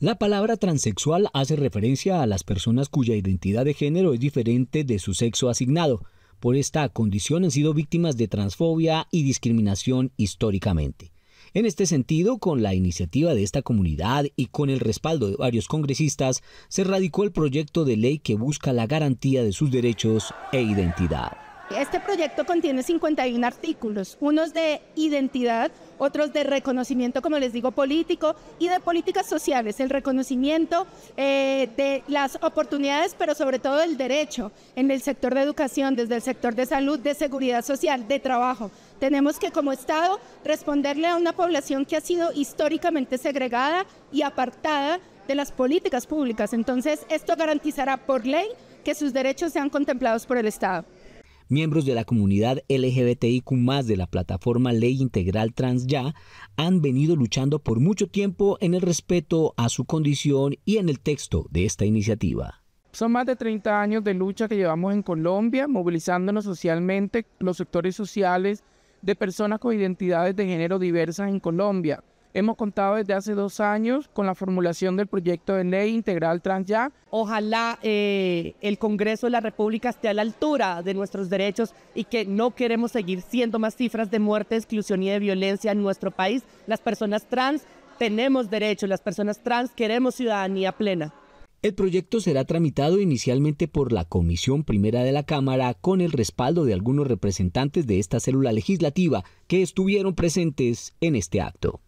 La palabra transexual hace referencia a las personas cuya identidad de género es diferente de su sexo asignado. Por esta condición han sido víctimas de transfobia y discriminación históricamente. En este sentido, con la iniciativa de esta comunidad y con el respaldo de varios congresistas, se radicó el proyecto de ley que busca la garantía de sus derechos e identidad. Este proyecto contiene 51 artículos, unos de identidad, otros de reconocimiento, como les digo, político y de políticas sociales, el reconocimiento eh, de las oportunidades, pero sobre todo el derecho en el sector de educación, desde el sector de salud, de seguridad social, de trabajo. Tenemos que como Estado responderle a una población que ha sido históricamente segregada y apartada de las políticas públicas. Entonces, esto garantizará por ley que sus derechos sean contemplados por el Estado miembros de la comunidad LGBTIQ de la plataforma Ley Integral Trans Ya han venido luchando por mucho tiempo en el respeto a su condición y en el texto de esta iniciativa. Son más de 30 años de lucha que llevamos en Colombia, movilizándonos socialmente los sectores sociales de personas con identidades de género diversas en Colombia. Hemos contado desde hace dos años con la formulación del proyecto de ley integral trans ya. Ojalá eh, el Congreso de la República esté a la altura de nuestros derechos y que no queremos seguir siendo más cifras de muerte, exclusión y de violencia en nuestro país. Las personas trans tenemos derecho. las personas trans queremos ciudadanía plena. El proyecto será tramitado inicialmente por la Comisión Primera de la Cámara con el respaldo de algunos representantes de esta célula legislativa que estuvieron presentes en este acto.